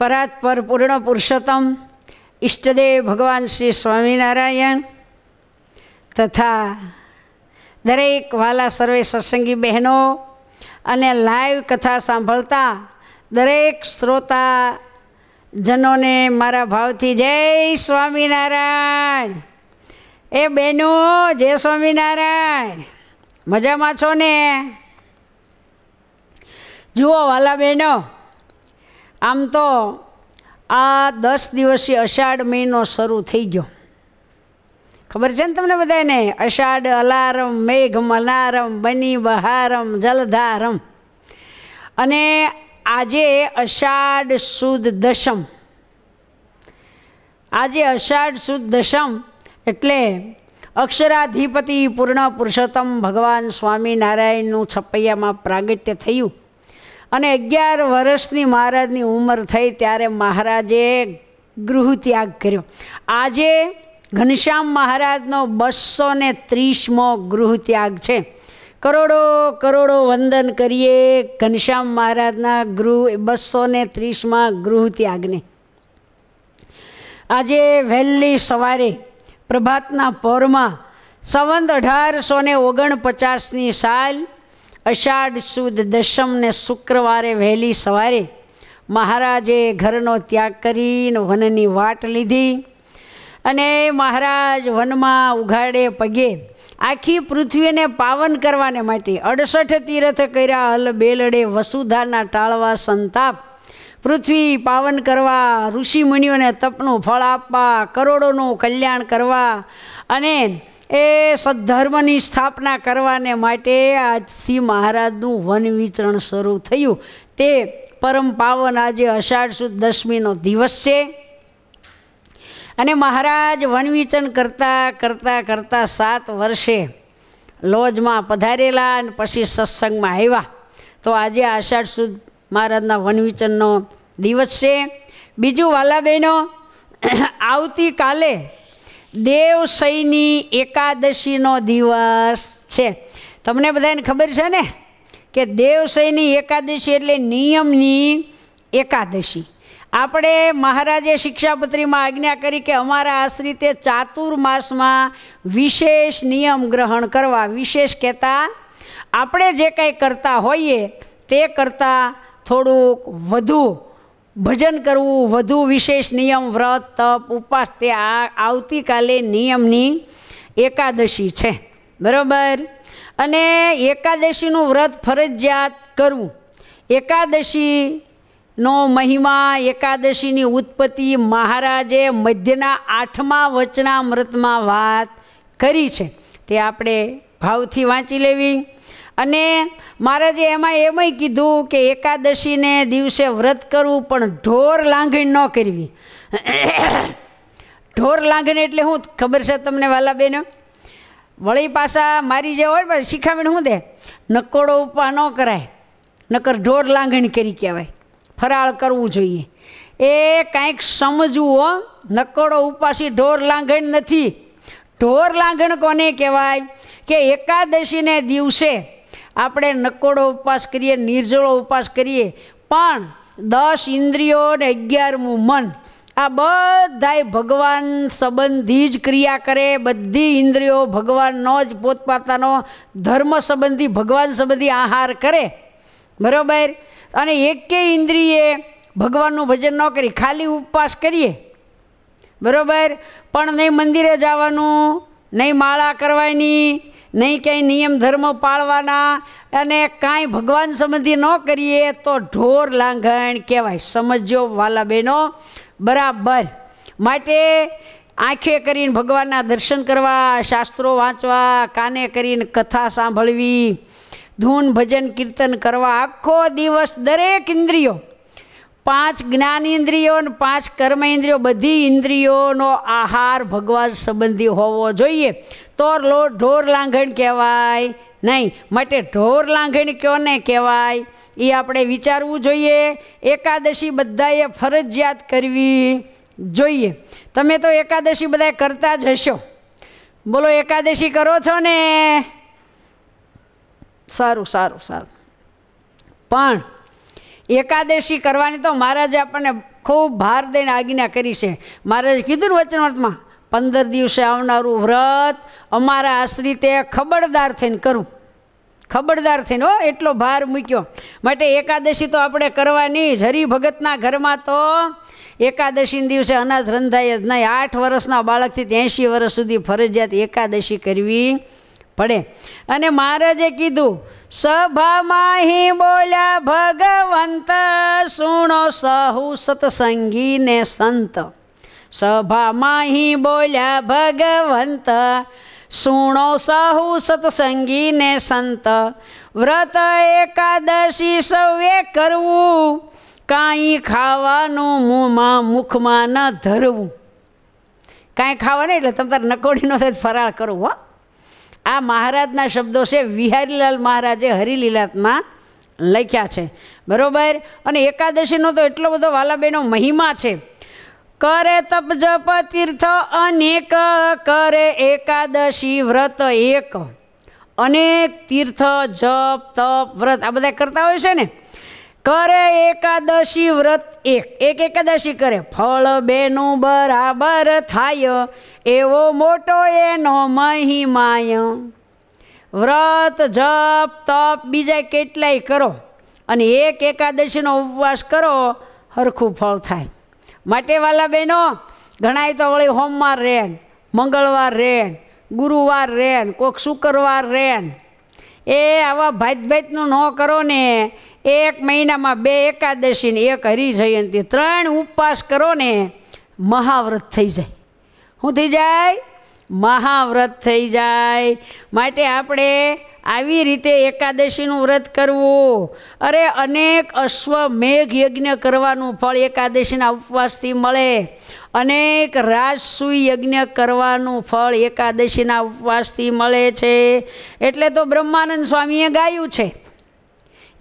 પરાત્પર પૂર્ણ પુરુષોત્તમ ઈષ્ટદેવ ભગવાન શ્રી સ્વામિનારાયણ તથા દરેક વાલા સર્વે સત્સંગી બહેનો અને લાઈવ કથા સાંભળતા દરેક શ્રોતા જનોને મારા ભાવથી જય સ્વામિનારાયણ એ બહેનો જય સ્વામિનારાયણ મજામાં છો ને જુઓ વાલા બહેનો આમ તો આ દસ દિવસીય અષાઢ મહિનો શરૂ થઈ ગયો ખબર છે ને તમને બધાને અષાઢ અલારમ મેઘ મલારમ બની બહારમ જલધારમ અને આજે અષાઢ સુદ દશમ આજે અષાઢ સુદ દશમ એટલે અક્ષરાધિપતિ પૂર્ણ પુરુષોત્તમ ભગવાન સ્વામિનારાયણનું છપૈયામાં પ્રાગટ્ય થયું અને અગિયાર વર્ષની મહારાજની ઉંમર થઈ ત્યારે મહારાજે ગૃહ ત્યાગ કર્યો આજે ઘનશ્યામ મહારાજનો બસો ને ત્રીસમો ગૃહ ત્યાગ છે કરોડો કરોડો વંદન કરીએ ઘનશ્યામ મહારાજના ગૃહ બસો ને ત્રીસમાં ગૃહ ત્યાગને આજે વહેલી સવારે પ્રભાતના પોરમાં સંવંત અઢારસો ને ઓગણપચાસની સાલ અષાઢ સુદ દશમને શુક્રવારે વહેલી સવારે મહારાજે ઘરનો ત્યાગ કરીને વનની વાટ લીધી અને મહારાજ વનમાં ઉઘાડે પગે આખી પૃથ્વીને પાવન કરવાને માટે અડસઠ તીર્થ કર્યા અલ બેલડે વસુધાના ટાળવા સંતાપ પૃથ્વી પાવન કરવા ઋષિ મુનિઓને તપનું ફળ આપવા કરોડોનું કલ્યાણ કરવા અને એ સદ્ધર્મની સ્થાપના કરવાને માટે આજથી મહારાજનું વન વિતરણ શરૂ થયું તે પરમ પાવન આજે અષાઢ સુદ દસમીનો દિવસ છે અને મહારાજ વન વિતરણ કરતાં કરતાં કરતાં સાત વર્ષે લોજમાં પધારેલા અને પછી સત્સંગમાં આવ્યા તો આજે આષાઢ સુદ મહારાજના વનવિચનનો દિવસ છે બીજું વાલાબેનો આવતીકાલે દેવ દેવશયની એકાદશીનો દિવસ છે તમને બધાને ખબર છે ને કે દેવશયની એકાદશી એટલે નિયમની એકાદશી આપણે મહારાજે શિક્ષાપત્રીમાં આજ્ઞા કરી કે અમારા આશ્રિતે ચાતુર્માસમાં વિશેષ નિયમ ગ્રહણ કરવા વિશેષ કહેતા આપણે જે કાંઈ કરતા હોઈએ તે કરતાં થોડુંક વધુ ભજન કરવું વધુ વિશેષ નિયમ વ્રત તપ ઉપવાસ તે આવતીકાલે નિયમની એકાદશી છે બરાબર અને એકાદશીનું વ્રત ફરજિયાત કરવું એકાદશીનો મહિમા એકાદશીની ઉત્પત્તિ મહારાજે મધ્યના આઠમા વચનામૃતમાં વાત કરી છે તે આપણે ભાવથી વાંચી લેવી અને મહારાજે એમાં એમય કીધું કે એકાદશીને દિવસે વ્રત કરવું પણ ઢોર લાંઘણ ન કરવી ઢોર લાંઘણી એટલે હું ખબર છે તમને વાલા બેનો વળી પાછા મારી જે હોય પણ શીખામણ શું દે નકોડો ઉપા ન કરાય નકર ઢોર લાંઘણી કરી કહેવાય ફરાળ કરવું જોઈએ એ કાંઈક સમજવું હો નકોડો ઉપાસી ઢોર લાંઘણ નથી ઢોર લાંઘણ કોને કહેવાય કે એકાદશીને દિવસે આપણે નકોડો ઉપવાસ કરીએ નિર્જળો ઉપવાસ કરીએ પણ દસ ઇન્દ્રિયો અને અગિયારમું મન આ બધાય ભગવાન સંબંધી જ ક્રિયા કરે બધી ઇન્દ્રિયો ભગવાનનો જ પોતપાતાનો ધર્મ સંબંધી ભગવાન સંબંધી આહાર કરે બરાબર અને એકે ઇન્દ્રિયે ભગવાનનું ભજન ન કરી ખાલી ઉપવાસ કરીએ બરાબર પણ નહીં મંદિરે જવાનું નહીં માળા કરવાની નહીં કંઈ નિયમ ધર્મ પાળવાના અને કાંઈ ભગવાન સંબંધી ન કરીએ તો ઢોર લાંઘણ કહેવાય સમજો વાલા બહેનો બરાબર માટે આંખે કરીને ભગવાનના દર્શન કરવા શાસ્ત્રો વાંચવા કાને કરીને કથા સાંભળવી ધૂન ભજન કીર્તન કરવા આખો દિવસ દરેક ઇન્દ્રિયો પાંચ જ્ઞાન ઇન્દ્રિયો અને પાંચ કર્મ ઇન્દ્રિયો બધી ઇન્દ્રિયોનો આહાર ભગવાન સંબંધી હોવો જોઈએ તો લો ઢોર લાંઘણ કહેવાય નહીં માટે ઢોર લાંઘણ કોને કહેવાય એ આપણે વિચારવું જોઈએ એકાદશી બધાએ ફરજિયાત કરવી જોઈએ તમે તો એકાદશી બધા કરતા જ હશો બોલો એકાદશી કરો છો ને સારું સારું સારું પણ એકાદશી કરવાની તો મહારાજે આપણને ખૂબ ભાર દઈને આજ્ઞા કરી છે મહારાજે કીધું ને વચનવર્તમાં પંદર દિવસે આવનારું વ્રત અમારા આશ્રિતે ખબરદાર થઈને કરું ખબરદાર થઈને હો એટલો ભાર મૂક્યો માટે એકાદશી તો આપણે કરવાની જ હરિભગતના ઘરમાં તો એકાદશી દિવસે અનાજ રંધાય જ નહીં આઠ વર્ષના બાળકથી એંશી વર્ષ સુધી ફરજિયાત એકાદશી કરવી પડે અને મહારાજે કીધું સભામાં હિ બોલ્યા ભગવંત સુણો સહુ સત્સંગીને સંત સભામાં હિ બોલ્યા ભગવંત સુણો સહુ સત્સંગીને સંત વ્રત એકાદશી સૌએ કરવું કાંઈ ખાવાનું મોંમાં મુખમાં ન ધરવું કાંઈ ખાવાનું એટલે તમે તાર નકોડીનો સાથે ફરાળ કરવું હો આ મહારાજના શબ્દો છે વિહારીલાલ મહારાજે હરિલીલાતમાં લખ્યા છે બરાબર અને એકાદશીનો તો એટલો બધો વાલાબેનો મહિમા છે કરે તપ જપ તીર્થ અનેક કરે એકાદશી વ્રત એક અનેક તીર્થ જપ તપ વ્રત આ બધા કરતા હોય છે ને કરે એકાદશી વ્રત એક એક એકાદશી કરે ફળ બેનું બરાબર થાય એવો મોટો એનો મહિમાય વ્રત જપ તપ બીજા કેટલાય કરો અને એક એકાદશીનો ઉપવાસ કરો હરખું ફળ થાય માટે વાલા બહેનો ઘણાય તો વળી હોમવાર રેન મંગળવાર રેન ગુરુવાર રેન કોઈક શુક્રવાર રેન એ આવા ભાઈત ભાઈતનું ન કરો ને એક મહિનામાં બે એકાદશી ને એક હરિજયંતી ત્રણ ઉપવાસ કરો ને મહાવ્રત થઈ જાય શું થઈ જાય મહાવ્રત થઈ જાય માટે આપણે આવી રીતે એકાદશીનું વ્રત કરવું અરે અનેક અશ્વમેઘ યજ્ઞ કરવાનું ફળ એકાદશીના ઉપવાસથી મળે અનેક રાજસુઈ યજ્ઞ કરવાનું ફળ એકાદશીના ઉપવાસથી મળે છે એટલે તો બ્રહ્માનંદ સ્વામીએ ગાયું છે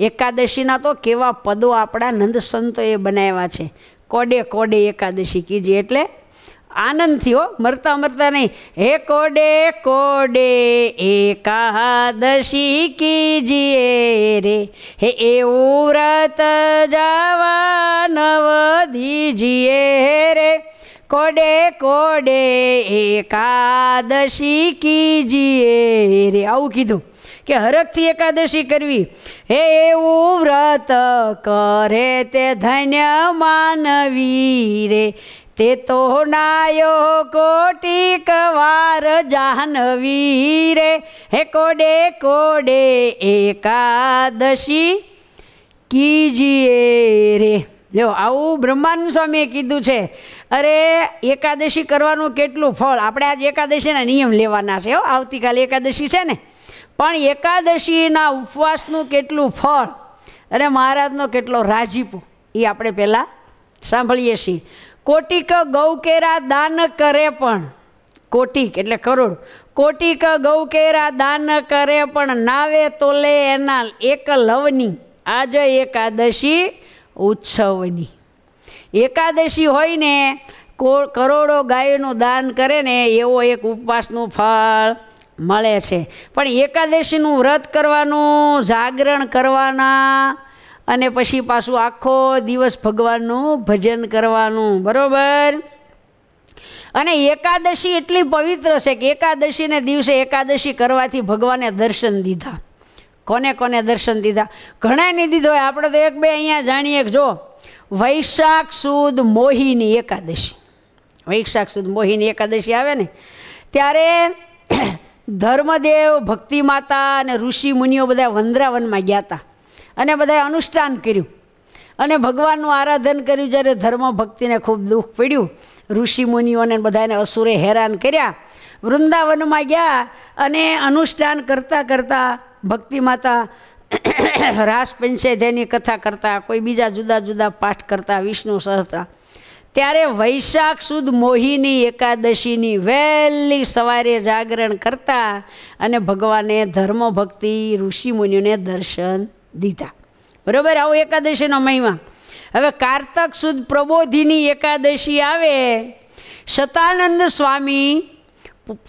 એકાદશીના તો કેવા પદો આપણા નંદ સંતોએ બનાવ્યા છે કોડે કોડે એકાદશી કીજી એટલે આનંદ થયો મરતા મરતા નહીં હે કોડે કોડે એકાદશી કીજીએ રે હે એવું રત જાવા નવ દીજીએ રે કોડે કોડે એકાદશી કીજીએ રે આવું કીધું કે હરખથી એકાદશી કરવી હે એવું વ્રત કરે તે ધન્ય માનવી રે તે તો નાયો કોટી કવાર જાહ્નવી રે હે કોડે કોડે એકાદશી કીજીએ રે જો આવું બ્રહ્માનંદ સ્વામીએ કીધું છે અરે એકાદશી કરવાનું કેટલું ફળ આપણે આજે એકાદશીના નિયમ લેવાના છે હો આવતીકાલે એકાદશી છે ને પણ એકાદશીના ઉપવાસનું કેટલું ફળ અને મહારાજનો કેટલો રાજીપો એ આપણે પહેલાં સાંભળીએ છીએ કોટિક ગૌકેરા દાન કરે પણ કોટિક એટલે કરોડ કોટિક ગૌકેરા દાન કરે પણ નાવે તોલે એના એક લવની આજે એકાદશી ઉત્સવની એકાદશી હોય ને કરોડો ગાયનું દાન કરે ને એવો એક ઉપવાસનું ફળ મળે છે પણ એકાદશીનું વ્રત કરવાનું જાગરણ કરવાના અને પછી પાછું આખો દિવસ ભગવાનનું ભજન કરવાનું બરાબર અને એકાદશી એટલી પવિત્ર છે કે એકાદશીને દિવસે એકાદશી કરવાથી ભગવાને દર્શન દીધા કોને કોને દર્શન દીધા ઘણાએ નહીં દીધો હોય આપણે તો એક બે અહીંયા જાણીએ જો વૈશાખ સુદ મોહીની એકાદશી વૈશાખ સુદ મોહીની એકાદશી આવે ને ત્યારે ધર્મદેવ ભક્તિ માતા અને ઋષિ મુનિઓ બધા વંદ્રાવનમાં ગયા હતા અને બધાએ અનુષ્ઠાન કર્યું અને ભગવાનનું આરાધન કર્યું જ્યારે ધર્મ ભક્તિને ખૂબ દુઃખ પડ્યું ઋષિ મુનિઓને બધાને અસુરે હેરાન કર્યા વૃંદાવનમાં ગયા અને અનુષ્ઠાન કરતાં કરતાં ભક્તિ માતા રાસ પંચાયત એની કથા કરતા કોઈ બીજા જુદા જુદા પાઠ કરતા વિષ્ણુ સહસ્ત્રા ત્યારે વૈશાખ સુદ મોહિની એકાદશીની વહેલી સવારે જાગરણ કરતા અને ભગવાને ધર્મ ભક્તિ ઋષિમુનિઓને દર્શન દીધા બરાબર આવો એકાદશીનો મહિમા હવે કારતક સુદ પ્રબોધિની એકાદશી આવે સતાનંદ સ્વામી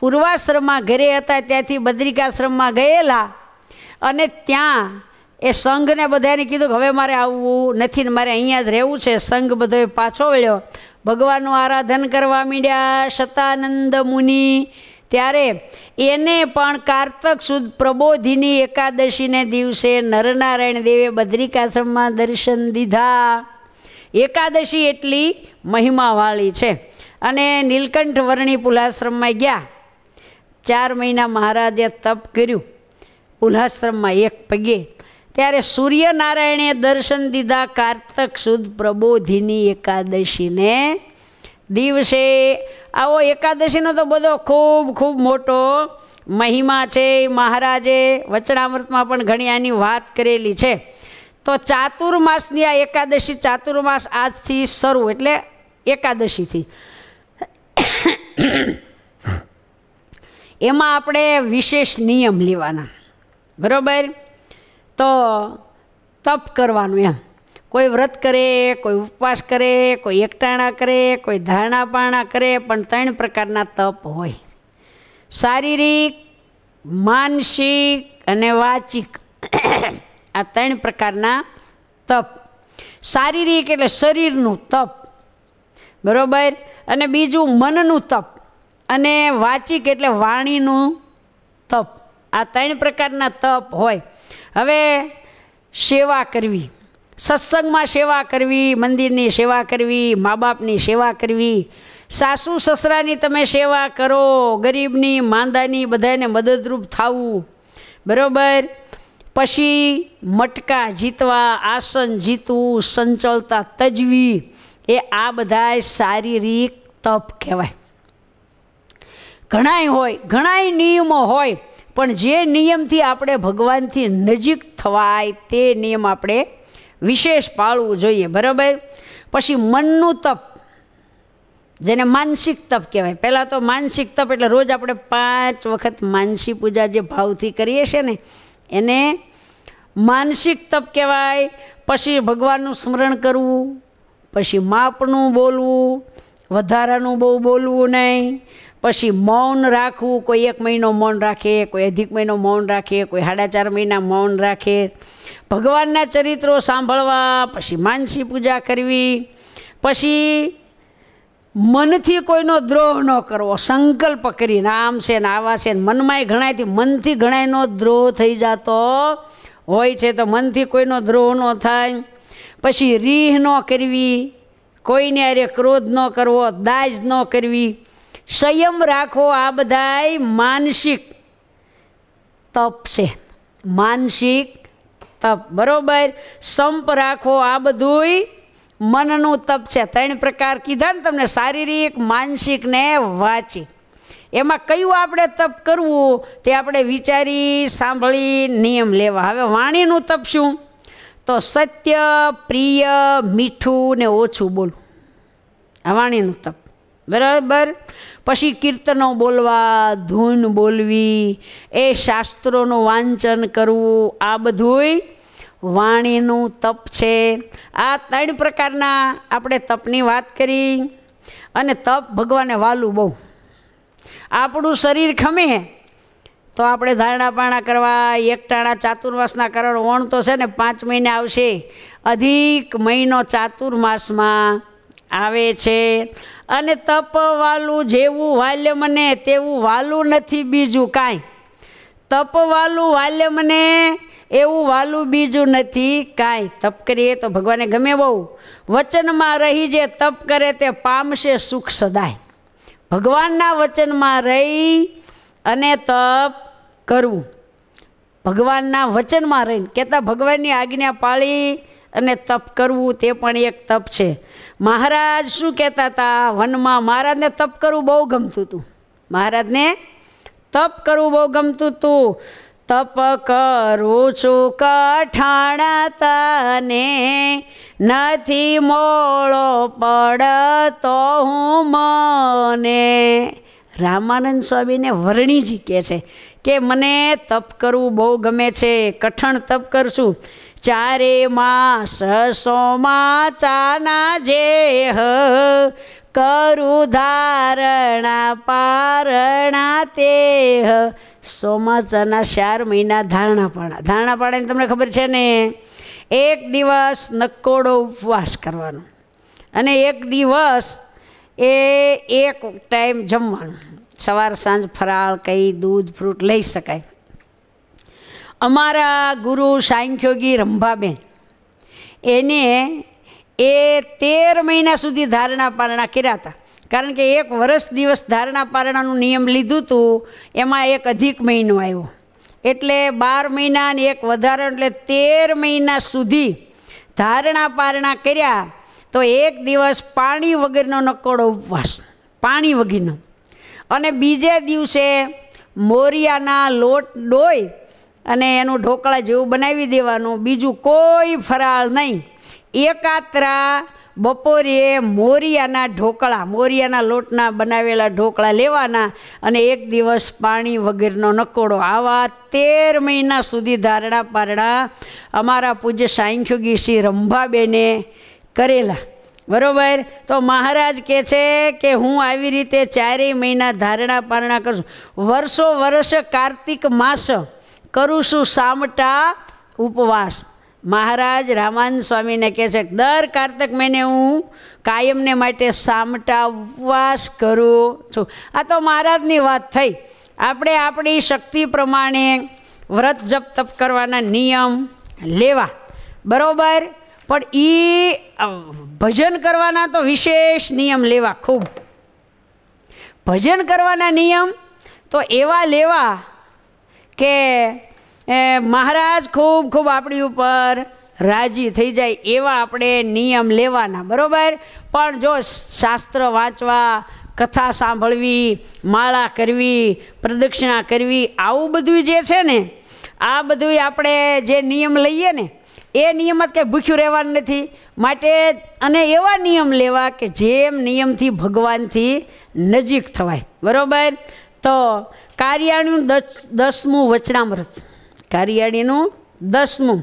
પૂર્વાશ્રમમાં ઘરે હતા ત્યાંથી બદ્રિકાશ્રમમાં ગયેલા અને ત્યાં એ સંઘને બધાને કીધું કે હવે મારે આવવું નથી ને મારે અહીંયા જ રહેવું છે સંઘ બધો પાછો વળ્યો ભગવાનનું આરાધન કરવા માંડ્યા સતાનંદ મુનિ ત્યારે એને પણ કારતક સુદ પ્રબોધિની એકાદશીને દિવસે નરનારાયણ દેવે બદ્રિકાશ્રમમાં દર્શન દીધા એકાદશી એટલી મહિમાવાળી છે અને નીલકંઠ વર્ણી પુલાશ્રમમાં ગયા ચાર મહિના મહારાજે તપ કર્યું પુલાશ્રમમાં એક પગે ત્યારે સૂર્યનારાયણે દર્શન દીધા કાર્તક સુદ પ્રબોધિની એકાદશીને દિવસે આવો એકાદશીનો તો બધો ખૂબ ખૂબ મોટો મહિમા છે મહારાજે વચનામૃતમાં પણ ઘણી આની વાત કરેલી છે તો ચાતુર્માસની આ એકાદશી ચાતુર્માસ આજથી શરૂ એટલે એકાદશીથી એમાં આપણે વિશેષ નિયમ લેવાના બરાબર તો તપ કરવાનું એમ કોઈ વ્રત કરે કોઈ ઉપવાસ કરે કોઈ એકટાણા કરે કોઈ ધારણા પાણા કરે પણ ત્રણ પ્રકારના તપ હોય શારીરિક માનસિક અને વાચિક આ ત્રણ પ્રકારના તપ શારીરિક એટલે શરીરનું તપ બરાબર અને બીજું મનનું તપ અને વાચિક એટલે વાણીનું તપ આ ત્રણ પ્રકારના તપ હોય હવે સેવા કરવી સત્સંગમાં સેવા કરવી મંદિરની સેવા કરવી મા બાપની સેવા કરવી સાસુ સસરાની તમે સેવા કરો ગરીબની માંદાની બધાને મદદરૂપ થવું બરાબર પછી મટકા જીતવા આસન જીતવું સંચલતા તજવી એ આ બધા શારીરિક તપ કહેવાય ઘણાય હોય ઘણાય નિયમો હોય પણ જે નિયમથી આપણે ભગવાનથી નજીક થવાય તે નિયમ આપણે વિશેષ પાળવું જોઈએ બરાબર પછી મનનું તપ જેને માનસિક તપ કહેવાય પહેલાં તો માનસિક તપ એટલે રોજ આપણે પાંચ વખત માનસી પૂજા જે ભાવથી કરીએ છીએ ને એને માનસિક તપ કહેવાય પછી ભગવાનનું સ્મરણ કરવું પછી માપનું બોલવું વધારાનું બહુ બોલવું નહીં પછી મૌન રાખવું કોઈ એક મહિનો મૌન રાખે કોઈ અધિક મહિનો મૌન રાખે કોઈ સાડા ચાર મહિના મૌન રાખે ભગવાનના ચરિત્રો સાંભળવા પછી માનસી પૂજા કરવી પછી મનથી કોઈનો દ્રોહ ન કરવો સંકલ્પ કરીને આમ છે ને આવા છે ને મનમાંય ઘણાયથી મનથી ઘણાયનો દ્રોહ થઈ જતો હોય છે તો મનથી કોઈનો દ્રોહ ન થાય પછી રીહ ન કરવી કોઈને અરે ક્રોધ ન કરવો દાજ ન કરવી સંયમ રાખો આ બધાય માનસિક તપ છે માનસિક તપ બરોબર સંપ રાખો આ બધુંય મનનું તપ છે ત્રણ પ્રકાર કીધા ને તમને શારીરિક માનસિક ને વાચિક એમાં કયું આપણે તપ કરવું તે આપણે વિચારી સાંભળી નિયમ લેવા હવે વાણીનું તપ શું તો સત્ય પ્રિય મીઠું ને ઓછું બોલવું આ વાણીનું તપ બરાબર પછી કીર્તનો બોલવા ધૂન બોલવી એ શાસ્ત્રોનું વાંચન કરવું આ બધુંય વાણીનું તપ છે આ ત્રણ પ્રકારના આપણે તપની વાત કરી અને તપ ભગવાને વાલું બહુ આપણું શરીર ખમે તો આપણે ધારણા પાણા કરવા એકટાણા ચાતુર્માસના કરણ ઓણ તો છે ને પાંચ મહિને આવશે અધિક મહિનો ચાતુર્માસમાં આવે છે અને તપવાલું જેવું વાલ્ય મને તેવું વાલું નથી બીજું કાંઈ તપવાલું વાલ્ય મને એવું વાલું બીજું નથી કાંઈ તપ કરીએ તો ભગવાને ગમે બહુ વચનમાં રહી જે તપ કરે તે પામશે સુખ સદાય ભગવાનના વચનમાં રહી અને તપ કરવું ભગવાનના વચનમાં રહીને કહેતા ભગવાનની આજ્ઞા પાળી અને તપ કરવું તે પણ એક તપ છે મહારાજ શું કહેતા હતા વનમાં મહારાજને તપ કરવું બહુ ગમતું હતું મહારાજને તપ કરવું બહુ ગમતું હતું તપ કરું છું કઠાણા તને નથી મોળો પડતો હું મને રામાનંદ સ્વામીને વર્ણીજી કહે છે કે મને તપ કરવું બહુ ગમે છે કઠણ તપ કરશું ચારે માસ સોમાચાના જે હ કરું ધારણા પારણા તે હ સોમાચાના ચાર મહિના ધારણા પાણા તમને ખબર છે ને એક દિવસ નકોડો ઉપવાસ કરવાનો અને એક દિવસ એ એક ટાઈમ જમવાનું સવાર સાંજ ફરાળ કંઈ દૂધ ફ્રૂટ લઈ શકાય અમારા ગુરુ સાંખ્યોગી રંભાબેન એને એ તેર મહિના સુધી ધારણા પારણા કર્યા હતા કારણ કે એક વર્ષ દિવસ ધારણા પારણાનું નિયમ લીધું હતું એમાં એક અધિક મહિનો આવ્યો એટલે બાર મહિના અને એક વધારો એટલે તેર મહિના સુધી ધારણા પારણા કર્યા તો એક દિવસ પાણી વગરનો નકોડો ઉપવાસ પાણી વગરનો અને બીજે દિવસે મોરિયાના લોટ ડોય અને એનું ઢોકળા જેવું બનાવી દેવાનું બીજું કોઈ ફરાળ નહીં એકાત્રા બપોરે મોરિયાના ઢોકળા મોરિયાના લોટના બનાવેલા ઢોકળા લેવાના અને એક દિવસ પાણી વગેરેનો નકોડો આવા તેર મહિના સુધી ધારણા પારણા અમારા પૂજ્ય સાંખ્યોગી શ્રી રંભાબેને કરેલા બરાબર તો મહારાજ કહે છે કે હું આવી રીતે ચારેય મહિના ધારણા પારણા કરું વર્ષો વર્ષ કાર્તિક માસ કરું છું સામટા ઉપવાસ મહારાજ રામાન સ્વામીને કહે છે દર કાર્તક મહિને હું કાયમને માટે સામટા ઉપવાસ કરું છું આ તો મહારાજની વાત થઈ આપણે આપણી શક્તિ પ્રમાણે વ્રત જપ તપ કરવાના નિયમ લેવા બરાબર પણ એ ભજન કરવાના તો વિશેષ નિયમ લેવા ખૂબ ભજન કરવાના નિયમ તો એવા લેવા કે મહારાજ ખૂબ ખૂબ આપણી ઉપર રાજી થઈ જાય એવા આપણે નિયમ લેવાના બરાબર પણ જો શાસ્ત્ર વાંચવા કથા સાંભળવી માળા કરવી પ્રદક્ષિણા કરવી આવું બધું જે છે ને આ બધું આપણે જે નિયમ લઈએ ને એ નિયમ જ કંઈ ભૂખ્યું રહેવાનું નથી માટે અને એવા નિયમ લેવા કે જેમ નિયમથી ભગવાનથી નજીક થવાય બરાબર તો કારિયાણીનું દસ દસમું વચનામૃત કારિયાણીનું દસમું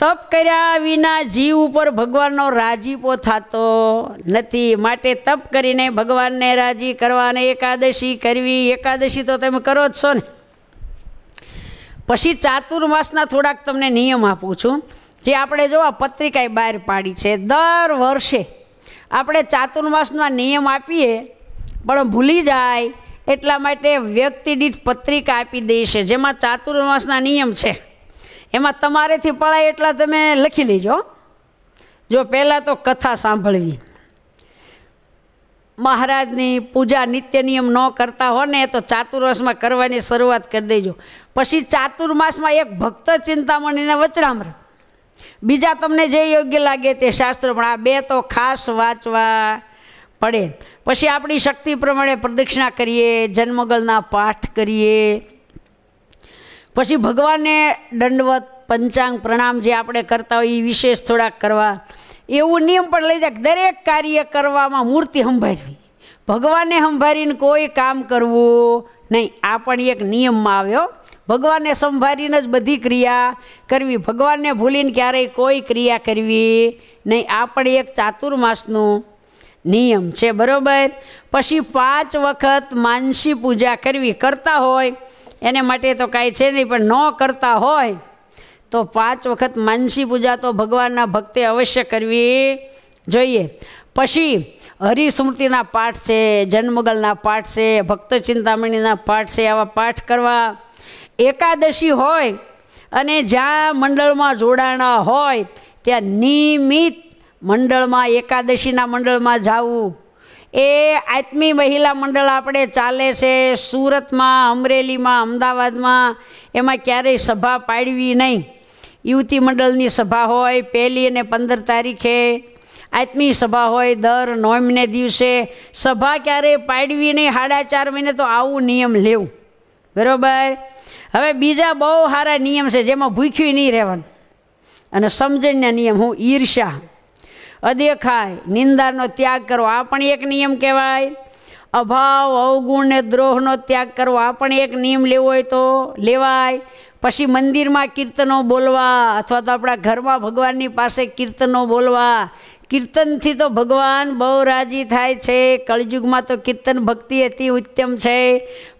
તપ કર્યા વિના જીવ ઉપર ભગવાનનો રાજીપો થતો નથી માટે તપ કરીને ભગવાનને રાજી કરવાને એકાદશી કરવી એકાદશી તો તમે કરો જ છો ને પછી ચાતુર્માસના થોડાક તમને નિયમ આપું છું જે આપણે જો આ પત્રિકાએ બહાર પાડી છે દર વર્ષે આપણે ચાતુર્માસના નિયમ આપીએ પણ ભૂલી જાય એટલા માટે વ્યક્તિ દીઠ પત્રિકા આપી દઈ જેમાં ચાતુર્માસના નિયમ છે એમાં તમારેથી પળાય એટલા તમે લખી લેજો જો પહેલાં તો કથા સાંભળવી મહારાજની પૂજા નિત્ય નિયમ ન કરતા હો ને તો ચાતુર્વાસમાં કરવાની શરૂઆત કરી દેજો પછી ચાતુર્માસમાં એક ભક્ત ચિંતામણીને વચરામૃત બીજા તમને જે યોગ્ય લાગે તે શાસ્ત્રો પણ આ બે તો ખાસ વાંચવા પડે પછી આપણી શક્તિ પ્રમાણે પ્રદક્ષિણા કરીએ જન્મગલના પાઠ કરીએ પછી ભગવાનને દંડવત પંચાંગ પ્રણામ જે આપણે કરતા હોય એ વિશેષ થોડાક કરવા એવું નિયમ પણ લઈ જાય દરેક કાર્ય કરવામાં મૂર્તિ સંભાળવી ભગવાનને સંભાળીને કોઈ કામ કરવું નહીં આ પણ એક નિયમમાં આવ્યો ભગવાનને સંભાળીને જ બધી ક્રિયા કરવી ભગવાનને ભૂલીને ક્યારેય કોઈ ક્રિયા કરવી નહીં આ પણ એક ચાતુર્માસનું નિયમ છે બરાબર પછી પાંચ વખત માનસી પૂજા કરવી કરતા હોય એને માટે તો કાંઈ છે નહીં પણ ન કરતા હોય તો પાંચ વખત માનસી પૂજા તો ભગવાનના ભક્તે અવશ્ય કરવી જોઈએ પછી હરિસ્મૃતિના પાઠ છે જન્મગલના પાઠ છે ભક્ત ચિંતામણીના પાઠ છે આવા પાઠ કરવા એકાદશી હોય અને જ્યાં મંડળમાં જોડાણા હોય ત્યાં નિયમિત મંડળમાં એકાદશીના મંડળમાં જવું એ આત્મી મહિલા મંડળ આપણે ચાલે છે સુરતમાં અમરેલીમાં અમદાવાદમાં એમાં ક્યારેય સભા પાડવી નહીં યુવતી મંડળની સભા હોય પહેલી અને પંદર તારીખે આત્મી સભા હોય દર નોમને દિવસે સભા ક્યારેય પાડવી નહીં સાડા ચાર મહિને તો આવું નિયમ લેવું બરાબર હવે બીજા બહુ સારા નિયમ છે જેમાં ભૂખ્યું નહીં રહેવાનું અને સમજણના નિયમ હું ઈર્ષ્યા અદેખાય નિંદાનો ત્યાગ કરવો આ પણ એક નિયમ કહેવાય અભાવ અવગુણ ને દ્રોહનો ત્યાગ કરવો આ પણ એક નિયમ લેવો હોય તો લેવાય પછી મંદિરમાં કીર્તનો બોલવા અથવા તો આપણા ઘરમાં ભગવાનની પાસે કીર્તનો બોલવા કીર્તનથી તો ભગવાન બહુ રાજી થાય છે કળયુગમાં તો કીર્તન ભક્તિ અતિ ઉત્તમ છે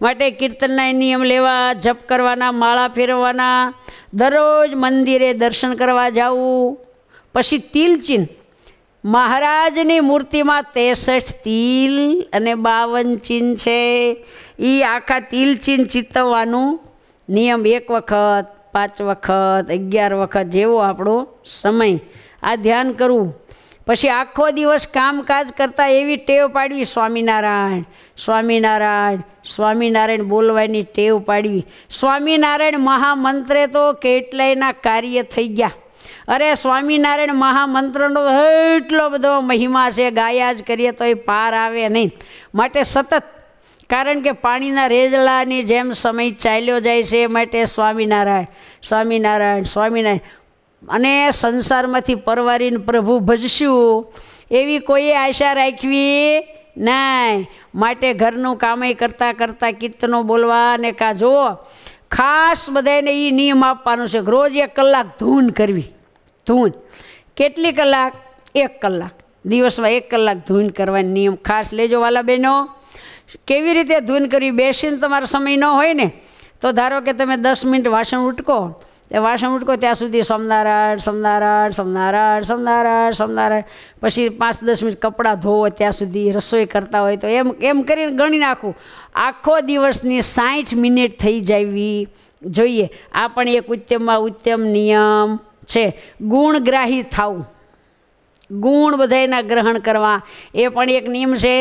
માટે કીર્તનના નિયમ લેવા જપ કરવાના માળા ફેરવવાના દરરોજ મંદિરે દર્શન કરવા જવું પછી તિલચિહ્ન મહારાજની મૂર્તિમાં ત્રેસઠ તિલ અને બાવન ચીન છે એ આખા તિલ ચીન ચિતવવાનું નિયમ એક વખત પાંચ વખત અગિયાર વખત જેવો આપણો સમય આ ધ્યાન કરવું પછી આખો દિવસ કામકાજ કરતાં એવી ટેવ પાડવી સ્વામિનારાયણ સ્વામિનારાયણ સ્વામિનારાયણ બોલવાની ટેવ પાડવી સ્વામિનારાયણ મહામંત્રે તો કેટલાયના કાર્ય થઈ ગયા અરે સ્વામિનારાયણ મહામંત્રનો એટલો બધો મહિમા છે ગાયા જ કરીએ તો એ પાર આવે નહીં માટે સતત કારણ કે પાણીના રેજલાની જેમ સમય ચાલ્યો જાય છે માટે સ્વામિનારાયણ સ્વામિનારાયણ સ્વામિનારાયણ અને સંસારમાંથી પરવારીને પ્રભુ ભજશું એવી કોઈ આશા રાખવી નહીં માટે ઘરનું કામય કરતાં કરતાં કીર્તનો બોલવા અને કાં જુઓ ખાસ બધાને એ નિયમ આપવાનો છે રોજ એક કલાક ધૂન કરવી ધૂન કેટલી કલાક એક કલાક દિવસમાં એક કલાક ધૂન કરવાનો નિયમ ખાસ લેજો વાલા બહેનો કેવી રીતે ધૂન કરવી બેસીને તમારો સમય ન હોય ને તો ધારો કે તમે દસ મિનિટ વાસણ ઉટકો એ વાસણ ઉટકો ત્યાં સુધી સમનારાયણ સમનારાયણ સમનારાયણ સમનારાયણ સમનારાયણ પછી પાંચ દસ મિનિટ કપડાં ધોવો ત્યાં સુધી રસોઈ કરતા હોય તો એમ એમ કરીને ગણી નાખું આખો દિવસની સાઠ મિનિટ થઈ જવી જોઈએ આ પણ એક ઉત્તમમાં ઉત્તમ નિયમ છે ગુણગ્રાહી થવું ગુણ બધાયના ગ્રહણ કરવા એ પણ એક નિયમ છે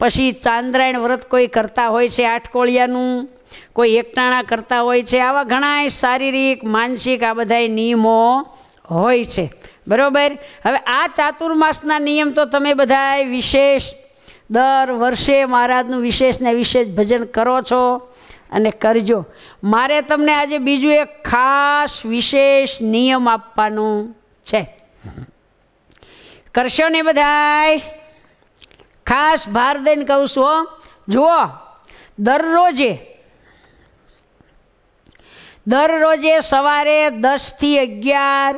પછી ચાંદ્રાયણ વ્રત કોઈ કરતા હોય છે આઠકોળિયાનું કોઈ એકટાણા કરતા હોય છે આવા ઘણાય શારીરિક માનસિક આ બધાય નિયમો હોય છે બરાબર હવે આ ચાતુર્માસના નિયમ તો તમે બધાય વિશેષ દર વર્ષે મહારાજનું વિશેષ ને વિશેષ ભજન કરો છો અને કરજો મારે તમને આજે બીજું એક ખાસ વિશેષ નિયમ આપવાનું છે કરશો ને બધાય ખાસ ભાર દઈને કહું છું જુઓ દરરોજે દરરોજે સવારે દસથી અગિયાર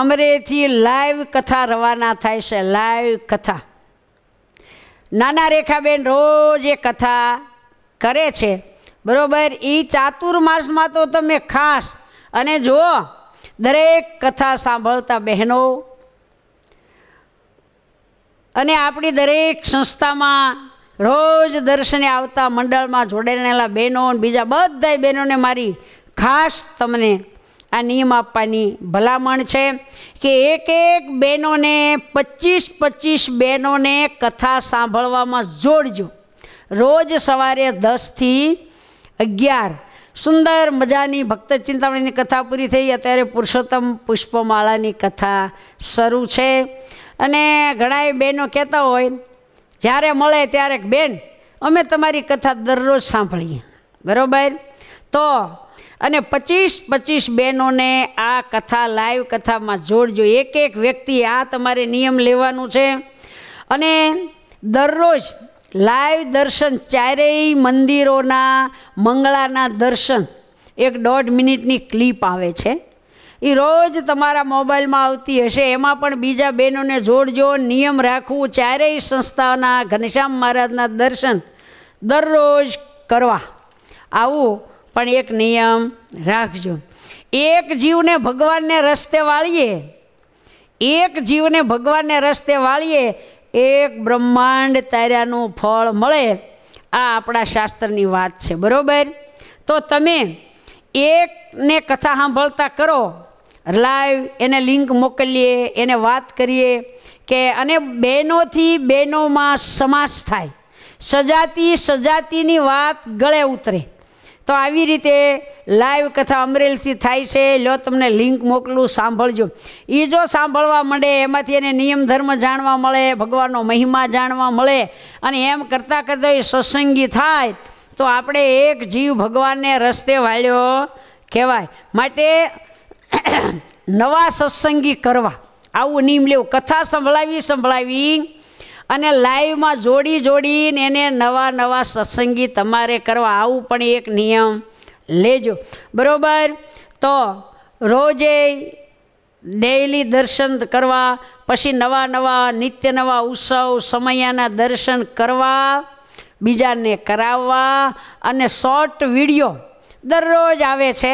અમરેથી લાઈવ કથા રવાના થાય છે લાઈવ કથા નાના રેખાબેન રોજ એ કથા કરે છે બરાબર એ ચાતુર્માસમાં તો તમે ખાસ અને જુઓ દરેક કથા સાંભળતા બહેનો અને આપણી દરેક સંસ્થામાં રોજ દર્શને આવતા મંડળમાં જોડાયેલા બહેનો બીજા બધા બહેનોને મારી ખાસ તમને આ નિયમ આપવાની ભલામણ છે કે એક એક બહેનોને પચીસ પચીસ બહેનોને કથા સાંભળવામાં જોડજો રોજ સવારે દસથી અગિયાર સુંદર મજાની ભક્ત ચિંતામણીની કથા પૂરી થઈ અત્યારે પુરુષોત્તમ પુષ્પમાળાની કથા શરૂ છે અને ઘણાએ બહેનો કહેતા હોય જ્યારે મળે ત્યારે બેન અમે તમારી કથા દરરોજ સાંભળીએ બરાબર તો અને પચીસ પચીસ બહેનોને આ કથા લાઈવ કથામાં જોડજો એક એક વ્યક્તિ આ તમારે નિયમ લેવાનું છે અને દરરોજ લાઈવ દર્શન ચારેય મંદિરોના મંગળાના દર્શન એક દોઢ મિનિટની ક્લિપ આવે છે એ રોજ તમારા મોબાઈલમાં આવતી હશે એમાં પણ બીજા બહેનોને જોડજો નિયમ રાખવું ચારેય સંસ્થાના ઘનશ્યામ મહારાજના દર્શન દરરોજ કરવા આવું પણ એક નિયમ રાખજો એક જીવને ભગવાનને રસ્તે વાળીએ એક જીવને ભગવાનને રસ્તે વાળીએ એક બ્રહ્માંડ તાર્યાનું ફળ મળે આ આપણા શાસ્ત્રની વાત છે બરાબર તો તમે એકને કથા સાંભળતા કરો લાઈવ એને લિંક મોકલીએ એને વાત કરીએ કે અને બહેનોથી બહેનોમાં સમાસ થાય સજાતી સજાતિની વાત ગળે ઉતરે તો આવી રીતે લાઈવ કથા અમરેલથી થાય છે લો તમને લિંક મોકલું સાંભળજો એ જો સાંભળવા મળે એમાંથી એને નિયમ ધર્મ જાણવા મળે ભગવાનનો મહિમા જાણવા મળે અને એમ કરતાં કરતાં એ સત્સંગી થાય તો આપણે એક જીવ ભગવાનને રસ્તે વાળ્યો કહેવાય માટે નવા સત્સંગી કરવા આવું નિયમ લેવું કથા સંભળાવી સંભળાવી અને લાઈવમાં જોડી જોડીને એને નવા નવા સત્સંગી તમારે કરવા આવું પણ એક નિયમ લેજો બરાબર તો રોજે ડેઈલી દર્શન કરવા પછી નવા નવા નિત્ય નવા ઉત્સવ સમયાના દર્શન કરવા બીજાને કરાવવા અને શોર્ટ વિડીયો દરરોજ આવે છે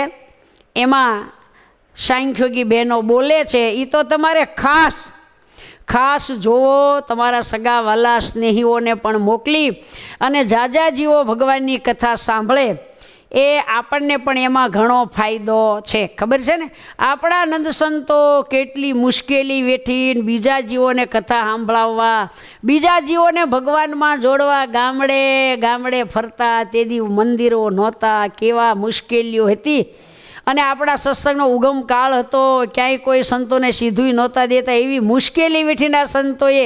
એમાં સાંખ્યોગી બહેનો બોલે છે એ તો તમારે ખાસ ખાસ જોવો તમારા સગા વાલા સ્નેહીઓને પણ મોકલી અને જાજાજીઓ ભગવાનની કથા સાંભળે એ આપણને પણ એમાં ઘણો ફાયદો છે ખબર છે ને આપણા નંદસંતો કેટલી મુશ્કેલી વેઠીને બીજા જીવોને કથા સાંભળાવવા બીજા જીવોને ભગવાનમાં જોડવા ગામડે ગામડે ફરતા તેદી મંદિરો નહોતા કેવા મુશ્કેલીઓ હતી અને આપણા સત્સંગનો ઉગમ કાળ હતો ક્યાંય કોઈ સંતોને સીધું નહોતા દેતા એવી મુશ્કેલી વેઠીના સંતોએ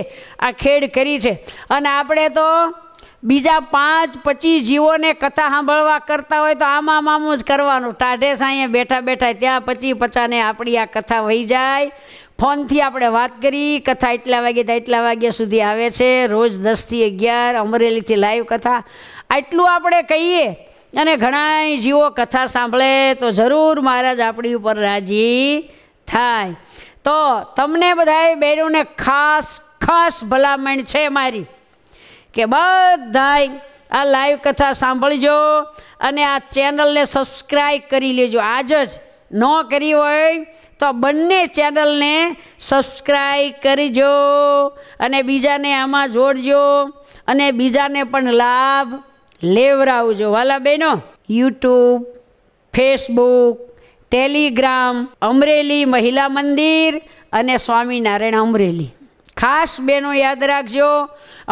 આ ખેડ કરી છે અને આપણે તો બીજા પાંચ પચીસ જીવોને કથા સાંભળવા કરતા હોય તો આમાં મામું જ કરવાનું ટાઢે સાંઈએ બેઠા બેઠા ત્યાં પચી પચાને આપણી આ કથા વહી જાય ફોનથી આપણે વાત કરી કથા એટલા વાગે એટલા વાગ્યા સુધી આવે છે રોજ દસથી અગિયાર અમરેલીથી લાઈવ કથા આટલું આપણે કહીએ અને ઘણાય જીવો કથા સાંભળે તો જરૂર મહારાજ આપણી ઉપર રાજી થાય તો તમને બધાએ બહેનોને ખાસ ખાસ ભલામણ છે મારી કે બધાય આ લાઈવ કથા સાંભળજો અને આ ચેનલને સબસ્ક્રાઈબ કરી લેજો આજ જ ન કરી હોય તો બંને ચેનલને સબસ્ક્રાઈબ કરીજો અને બીજાને આમાં જોડજો અને બીજાને પણ લાભ લેવરાવજો વાલા બહેનો યુટ્યુબ ફેસબુક ટેલિગ્રામ અમરેલી મહિલા મંદિર અને સ્વામિનારાયણ અમરેલી ખાસ બહેનો યાદ રાખજો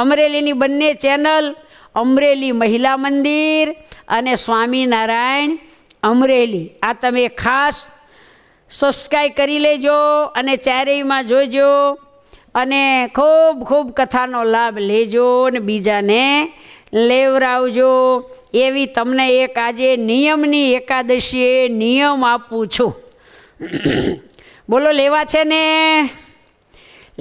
અમરેલીની બંને ચેનલ અમરેલી મહિલા મંદિર અને સ્વામિનારાયણ અમરેલી આ તમે ખાસ સબસ્ક્રાઈબ કરી લેજો અને ચારેયમાં જોજો અને ખૂબ ખૂબ કથાનો લાભ લેજો અને બીજાને લેવરાવજો એવી તમને એક આજે નિયમની એકાદશીએ નિયમ આપું છું બોલો લેવા છે ને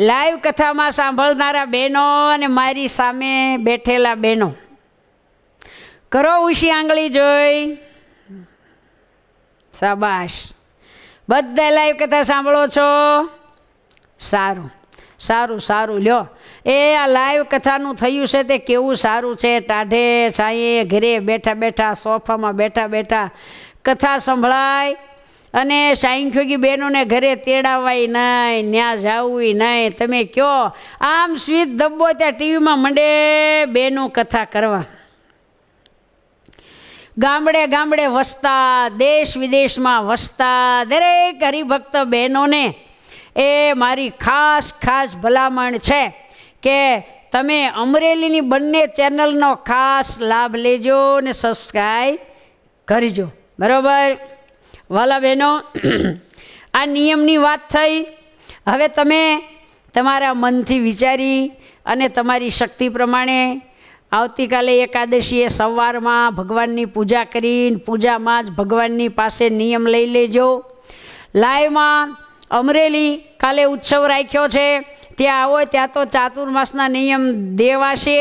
લાઈવ કથામાં સાંભળનારા બહેનો અને મારી સામે બેઠેલા બહેનો કરો ઉશી આંગળી જોઈ સાબાશ બધા લાઈવ કથા સાંભળો છો સારું સારું સારું લ્યો એ આ લાઈવ કથાનું થયું છે તે કેવું સારું છે ટાઢે સાંઈએ ઘરે બેઠા બેઠા સોફામાં બેઠા બેઠા કથા સંભળાય અને સાંખ્યોગી બહેનોને ઘરે તેડાવાય નહીં ન્યા જાવું નહીં તમે કહો આમ સ્વીત ધબ્બો ત્યાં ટીવીમાં મંડે બેનું કથા કરવા ગામડે ગામડે વસતા દેશ વિદેશમાં વસતા દરેક હરિભક્ત બહેનોને એ મારી ખાસ ખાસ ભલામણ છે કે તમે અમરેલીની બંને ચેનલનો ખાસ લાભ લેજો ને સબસ્ક્રાઈબ કરજો બરાબર વાલા બહેનો આ નિયમની વાત થઈ હવે તમે તમારા મનથી વિચારી અને તમારી શક્તિ પ્રમાણે આવતીકાલે એકાદશીએ સવારમાં ભગવાનની પૂજા કરીને પૂજામાં જ ભગવાનની પાસે નિયમ લઈ લેજો લાઈવમાં અમરેલી કાલે ઉત્સવ રાખ્યો છે ત્યાં આવો ત્યાં તો ચાતુર્માસના નિયમ દેવાશે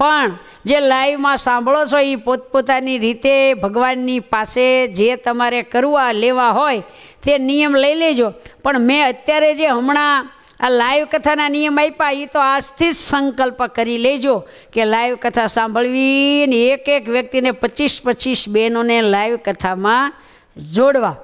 પણ જે લાઈવમાં સાંભળો છો એ પોતપોતાની રીતે ભગવાનની પાસે જે તમારે કરવા લેવા હોય તે નિયમ લઈ લેજો પણ મેં અત્યારે જે હમણાં આ લાઈવ કથાના નિયમ આપ્યા એ તો આજથી જ સંકલ્પ કરી લેજો કે લાઈવ કથા સાંભળવી ને એક એક વ્યક્તિને પચીસ પચીસ બહેનોને લાઈવ કથામાં જોડવા